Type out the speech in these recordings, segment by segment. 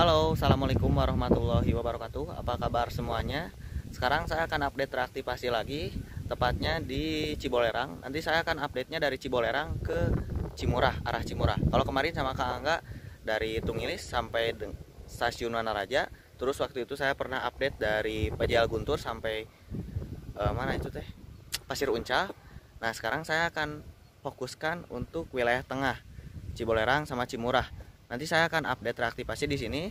Halo, Assalamualaikum warahmatullahi wabarakatuh Apa kabar semuanya? Sekarang saya akan update reaktivasi lagi Tepatnya di Cibolerang Nanti saya akan update-nya dari Cibolerang ke Cimurah, arah Cimurah Kalau kemarin sama Kak Angga dari Tungilis sampai stasiun Wanaraja Terus waktu itu saya pernah update dari Pajal Guntur sampai eh, Mana itu teh? Pasir Unca. Nah sekarang saya akan fokuskan untuk wilayah tengah Cibolerang sama Cimurah nanti saya akan update reaktivasi di sini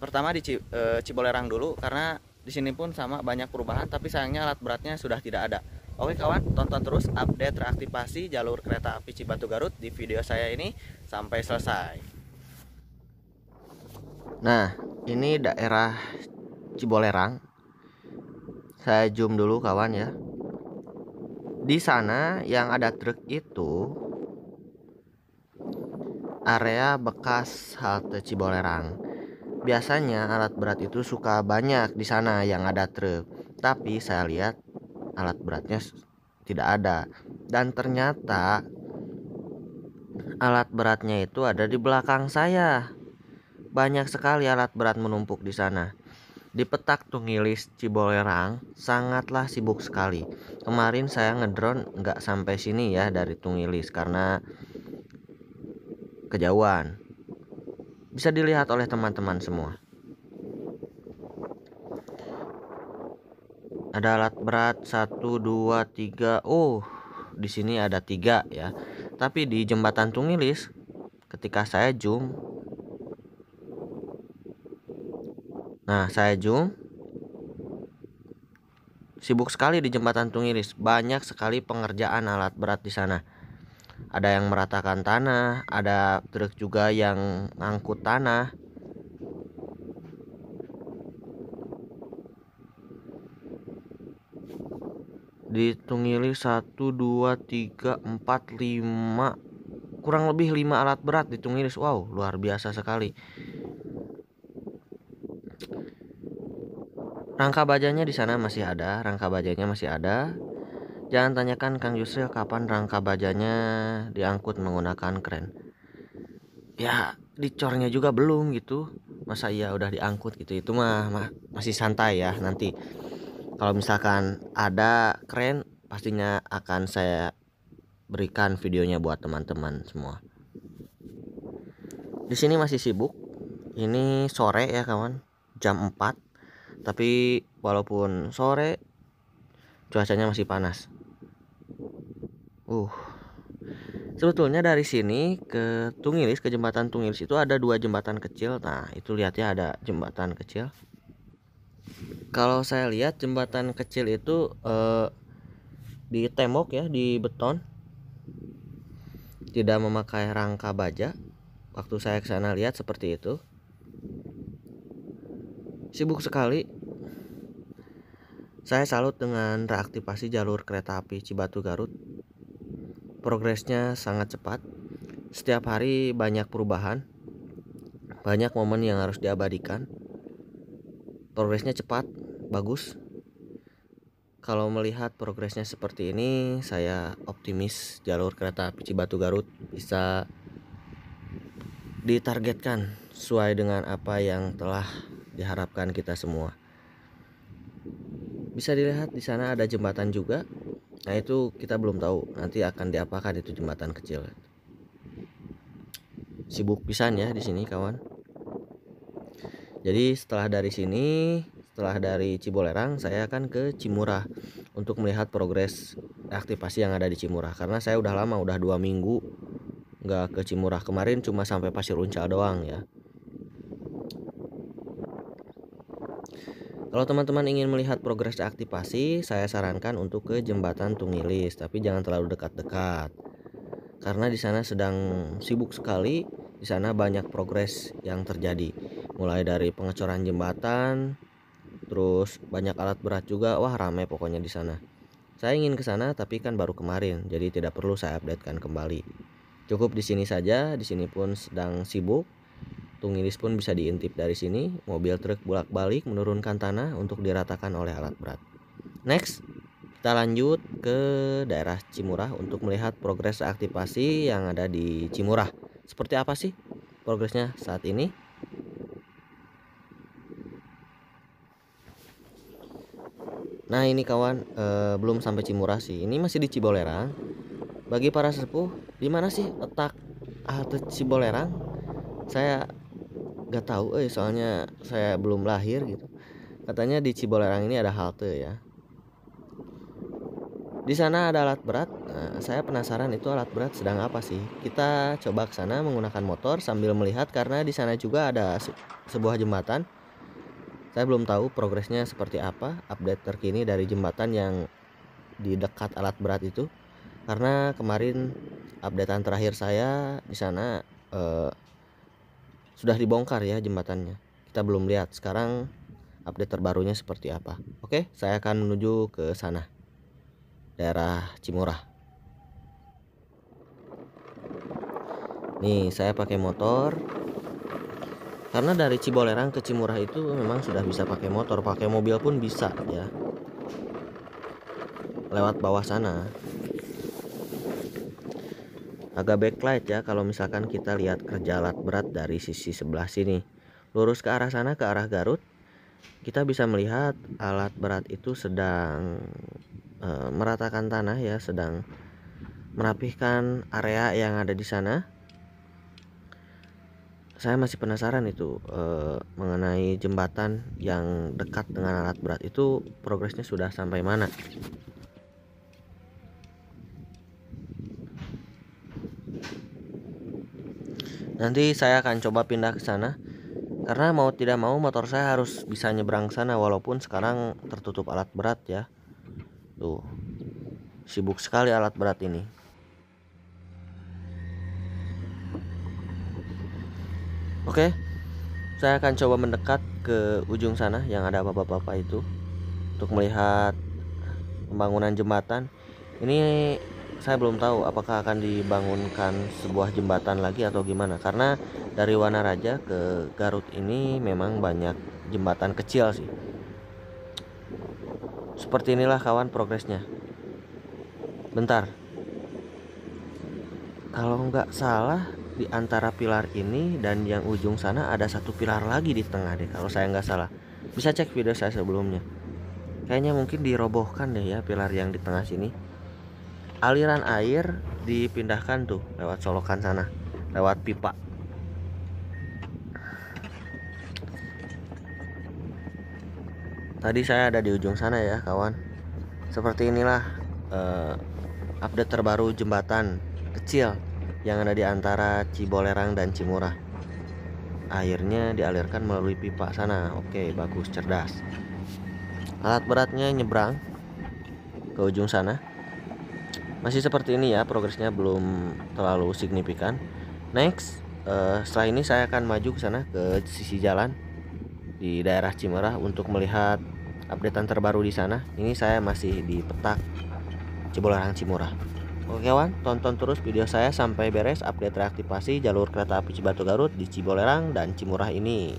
pertama di e, Cibolerang dulu karena di sini pun sama banyak perubahan tapi sayangnya alat beratnya sudah tidak ada Oke kawan, tonton terus update reaktivasi jalur kereta api Cibatu Garut di video saya ini sampai selesai. Nah, ini daerah Cibolerang. Saya zoom dulu kawan ya. Di sana yang ada truk itu area bekas halte Cibolerang. Biasanya alat berat itu suka banyak di sana yang ada truk, tapi saya lihat alat beratnya tidak ada. Dan ternyata alat beratnya itu ada di belakang saya. Banyak sekali alat berat menumpuk di sana. Di petak Tungilis Cibolerang sangatlah sibuk sekali. Kemarin saya ngedron nggak sampai sini ya dari Tungilis karena kejauhan. Bisa dilihat oleh teman-teman semua. Ada alat berat 1 2 3. Oh, di sini ada tiga ya. Tapi di jembatan Tungilis ketika saya zoom Nah, saya zoom sibuk sekali di jembatan Tungilis. Banyak sekali pengerjaan alat berat di sana ada yang meratakan tanah ada truk juga yang ngangkut tanah Di ngili 1 2 3 4 5 kurang lebih 5 alat berat di ngilis wow luar biasa sekali rangka bajanya di sana masih ada rangka bajanya masih ada Jangan tanyakan Kang Yusril kapan rangka bajanya diangkut menggunakan kren. Ya, dicornya juga belum gitu. Masa iya udah diangkut gitu. Itu mah, mah masih santai ya nanti. Kalau misalkan ada kren, pastinya akan saya berikan videonya buat teman-teman semua. Di sini masih sibuk. Ini sore ya kawan, jam 4. Tapi walaupun sore cuacanya masih panas. Uh. Sebetulnya dari sini ke Tungilis, ke jembatan Tungilis itu ada dua jembatan kecil. Nah, itu lihat ya ada jembatan kecil. Kalau saya lihat jembatan kecil itu eh, di tembok ya, di beton. Tidak memakai rangka baja. Waktu saya ke sana lihat seperti itu. Sibuk sekali saya salut dengan reaktivasi jalur kereta api Cibatu Garut progresnya sangat cepat. Setiap hari banyak perubahan, banyak momen yang harus diabadikan. Progresnya cepat, bagus. Kalau melihat progresnya seperti ini, saya optimis jalur kereta api Cibatu Garut bisa ditargetkan sesuai dengan apa yang telah diharapkan kita semua. Bisa dilihat di sana ada jembatan juga Nah itu kita belum tahu nanti akan diapakan itu jembatan kecil. Sibuk pisan ya di sini kawan. Jadi setelah dari sini, setelah dari Cibolerang, saya akan ke Cimurah untuk melihat progres aktivasi yang ada di Cimurah. Karena saya udah lama, udah dua minggu nggak ke Cimurah kemarin cuma sampai Pasir Uncal doang ya. Kalau teman-teman ingin melihat progres aktivasi, saya sarankan untuk ke jembatan Tungilis, tapi jangan terlalu dekat-dekat. Karena di sana sedang sibuk sekali, di sana banyak progres yang terjadi. Mulai dari pengecoran jembatan, terus banyak alat berat juga, wah ramai pokoknya di sana. Saya ingin ke sana tapi kan baru kemarin, jadi tidak perlu saya updatekan kembali. Cukup di sini saja, di sini pun sedang sibuk Tungilis pun bisa diintip dari sini, mobil truk bolak-balik menurunkan tanah untuk diratakan oleh alat berat. Next, kita lanjut ke daerah Cimurah untuk melihat progres aktivasi yang ada di Cimurah. Seperti apa sih progresnya saat ini? Nah ini kawan eh, belum sampai Cimurah sih. Ini masih di Cibolerang. Bagi para sepuh, di mana sih letak halte Cibolerang? Saya nggak tahu eh soalnya saya belum lahir gitu katanya di Cibolerang ini ada halte ya di sana ada alat berat nah, saya penasaran itu alat berat sedang apa sih kita coba ke sana menggunakan motor sambil melihat karena di sana juga ada se sebuah jembatan saya belum tahu progresnya seperti apa update terkini dari jembatan yang di dekat alat berat itu karena kemarin updatean terakhir saya di sana eh, sudah dibongkar ya jembatannya. Kita belum lihat. Sekarang update terbarunya seperti apa. Oke, saya akan menuju ke sana. Daerah Cimurah. Nih, saya pakai motor. Karena dari Cibolerang ke Cimurah itu memang sudah bisa pakai motor, pakai mobil pun bisa ya. Lewat bawah sana agak backlight ya kalau misalkan kita lihat kerja alat berat dari sisi sebelah sini lurus ke arah sana ke arah Garut kita bisa melihat alat berat itu sedang e, meratakan tanah ya sedang merapihkan area yang ada di sana saya masih penasaran itu e, mengenai jembatan yang dekat dengan alat berat itu progresnya sudah sampai mana Nanti saya akan coba pindah ke sana karena mau tidak mau motor saya harus bisa nyebrang sana walaupun sekarang tertutup alat berat ya. Tuh. Sibuk sekali alat berat ini. Oke. Saya akan coba mendekat ke ujung sana yang ada bapak-bapak itu untuk melihat pembangunan jembatan. Ini saya belum tahu apakah akan dibangunkan sebuah jembatan lagi atau gimana karena dari Wanaraja ke Garut ini memang banyak jembatan kecil sih seperti inilah kawan progresnya bentar kalau nggak salah di antara pilar ini dan yang ujung sana ada satu pilar lagi di tengah deh kalau saya nggak salah bisa cek video saya sebelumnya kayaknya mungkin dirobohkan deh ya pilar yang di tengah sini aliran air dipindahkan tuh lewat colokan sana lewat pipa tadi saya ada di ujung sana ya kawan seperti inilah uh, update terbaru jembatan kecil yang ada di antara Cibolerang dan Cimurah airnya dialirkan melalui pipa sana oke bagus cerdas alat beratnya nyebrang ke ujung sana masih seperti ini ya progresnya belum terlalu signifikan next uh, setelah ini saya akan maju ke sana ke sisi jalan di daerah Cimerah untuk melihat updatean terbaru di sana ini saya masih di petak Cibolarang Cimurah Oke kawan, tonton terus video saya sampai beres update reaktivasi jalur kereta api Cibatu Garut di Cibolerang dan Cimurah ini.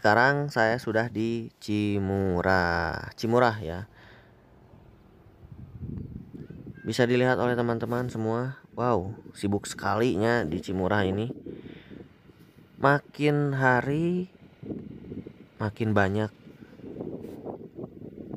Sekarang saya sudah di Cimurah, Cimurah ya. Bisa dilihat oleh teman-teman semua. Wow, sibuk sekali sekalinya di Cimurah ini. Makin hari makin banyak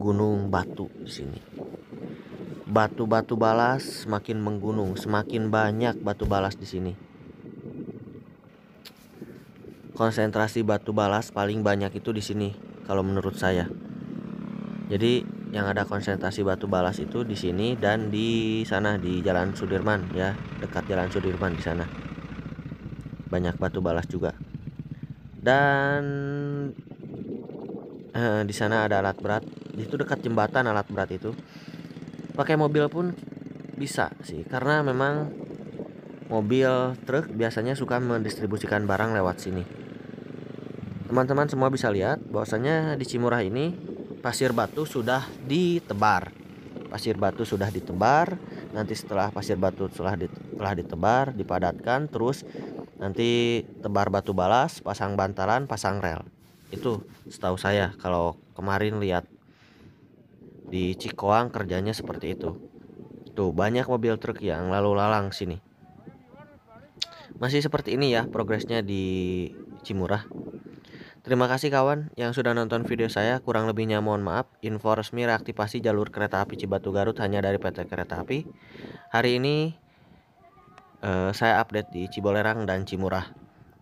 gunung batu di sini. Batu-batu balas semakin menggunung, semakin banyak batu balas di sini konsentrasi batu balas paling banyak itu di sini kalau menurut saya. Jadi yang ada konsentrasi batu balas itu di sini dan di sana di Jalan Sudirman ya, dekat Jalan Sudirman di sana. Banyak batu balas juga. Dan eh, di sana ada alat berat. Itu dekat jembatan alat berat itu. Pakai mobil pun bisa sih karena memang mobil truk biasanya suka mendistribusikan barang lewat sini teman-teman semua bisa lihat bahwasanya di Cimurah ini pasir batu sudah ditebar pasir batu sudah ditebar nanti setelah pasir batu telah telah ditebar dipadatkan terus nanti tebar batu balas pasang bantalan pasang rel itu setahu saya kalau kemarin lihat di Cikoang kerjanya seperti itu tuh banyak mobil truk yang lalu lalang sini masih seperti ini ya progresnya di Cimurah Terima kasih kawan yang sudah nonton video saya. Kurang lebihnya mohon maaf. Info resmi reaktivasi jalur kereta api Cibatu Garut hanya dari PT Kereta Api. Hari ini eh, saya update di Cibolerang dan Cimurah.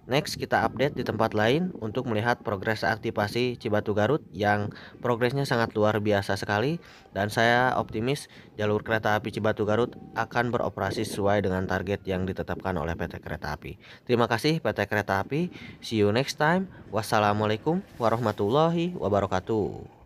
Next kita update di tempat lain untuk melihat progres aktivasi Cibatu Garut yang progresnya sangat luar biasa sekali dan saya optimis jalur kereta api Cibatu Garut akan beroperasi sesuai dengan target yang ditetapkan oleh PT Kereta Api. Terima kasih PT Kereta Api. See you next time. Wassalamualaikum warahmatullahi wabarakatuh.